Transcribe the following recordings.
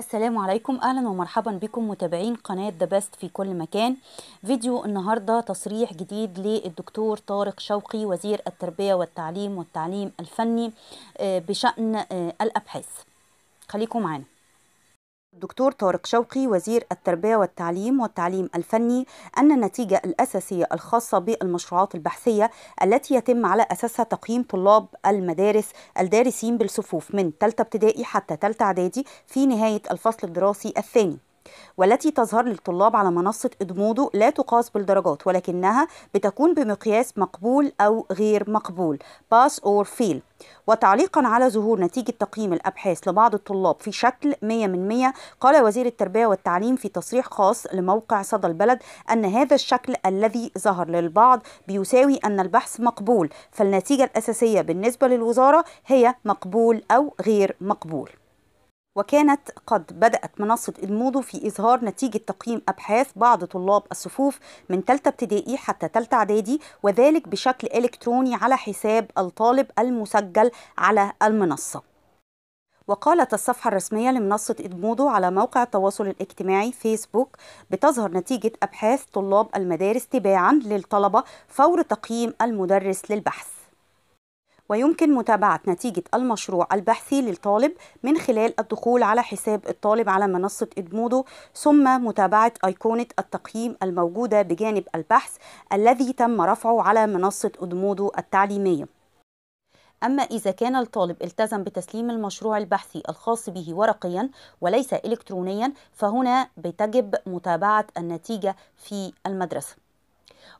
السلام عليكم اهلا ومرحبا بكم متابعين قناة ذا بيست في كل مكان فيديو النهاردة تصريح جديد للدكتور طارق شوقي وزير التربية والتعليم والتعليم الفني آه، بشأن آه، الأبحاث خليكم معنا دكتور طارق شوقي وزير التربية والتعليم والتعليم الفني أن النتيجة الأساسية الخاصة بالمشروعات البحثية التي يتم على أساسها تقييم طلاب المدارس الدارسين بالصفوف من تالتة ابتدائي حتى تالتة إعدادي في نهاية الفصل الدراسي الثاني والتي تظهر للطلاب على منصة إدمودو لا تقاس بالدرجات ولكنها بتكون بمقياس مقبول أو غير مقبول باس أور فيل وتعليقا على ظهور نتيجة تقييم الأبحاث لبعض الطلاب في شكل 100 من 100 قال وزير التربية والتعليم في تصريح خاص لموقع صدى البلد أن هذا الشكل الذي ظهر للبعض بيساوي أن البحث مقبول فالنتيجة الأساسية بالنسبة للوزارة هي مقبول أو غير مقبول وكانت قد بدأت منصة المودو في إظهار نتيجة تقييم أبحاث بعض طلاب الصفوف من ثالثة ابتدائي حتى ثالثة إعدادي وذلك بشكل إلكتروني على حساب الطالب المسجل على المنصة وقالت الصفحة الرسمية لمنصة إدمودو على موقع التواصل الاجتماعي فيسبوك بتظهر نتيجة أبحاث طلاب المدارس تباعا للطلبة فور تقييم المدرس للبحث ويمكن متابعة نتيجة المشروع البحثي للطالب من خلال الدخول على حساب الطالب على منصة إدمودو ثم متابعة أيقونة التقييم الموجودة بجانب البحث الذي تم رفعه على منصة إدمودو التعليمية أما إذا كان الطالب التزم بتسليم المشروع البحثي الخاص به ورقيا وليس إلكترونيا فهنا بتجب متابعة النتيجة في المدرسة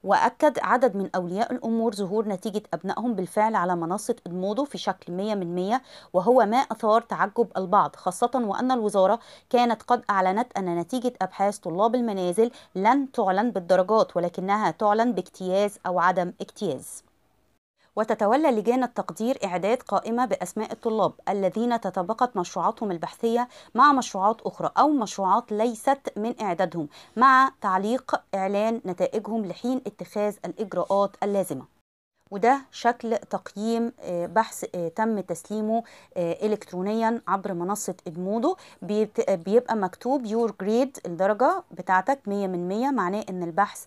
وأكد عدد من أولياء الأمور ظهور نتيجة أبنائهم بالفعل على منصة إدمودو في شكل 100 من 100 وهو ما أثار تعجب البعض خاصة وأن الوزارة كانت قد أعلنت أن نتيجة أبحاث طلاب المنازل لن تعلن بالدرجات ولكنها تعلن باجتياز أو عدم اجتياز وتتولى لجان التقدير إعداد قائمة بأسماء الطلاب الذين تتبقت مشروعاتهم البحثية مع مشروعات أخرى أو مشروعات ليست من إعدادهم مع تعليق إعلان نتائجهم لحين اتخاذ الإجراءات اللازمة وده شكل تقييم آه، بحث آه، تم تسليمه آه، الكترونيا عبر منصه ادمودو بيبقى مكتوب يور جريد الدرجه بتاعتك 100 من 100 معناه ان البحث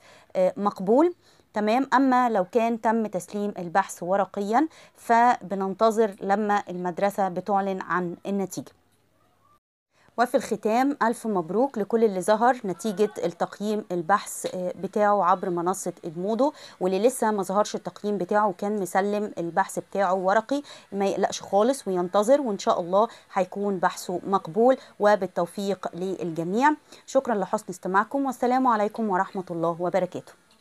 مقبول تمام أما لو كان تم تسليم البحث ورقيا فبننتظر لما المدرسة بتعلن عن النتيجة وفي الختام ألف مبروك لكل اللي ظهر نتيجة التقييم البحث آه، بتاعه عبر منصة إدمودو واللي لسه ما ظهرش التقييم بتاعه وكان مسلم البحث بتاعه ورقي ما يقلقش خالص وينتظر وإن شاء الله هيكون بحثه مقبول وبالتوفيق للجميع شكرا لحسن استماعكم والسلام عليكم ورحمة الله وبركاته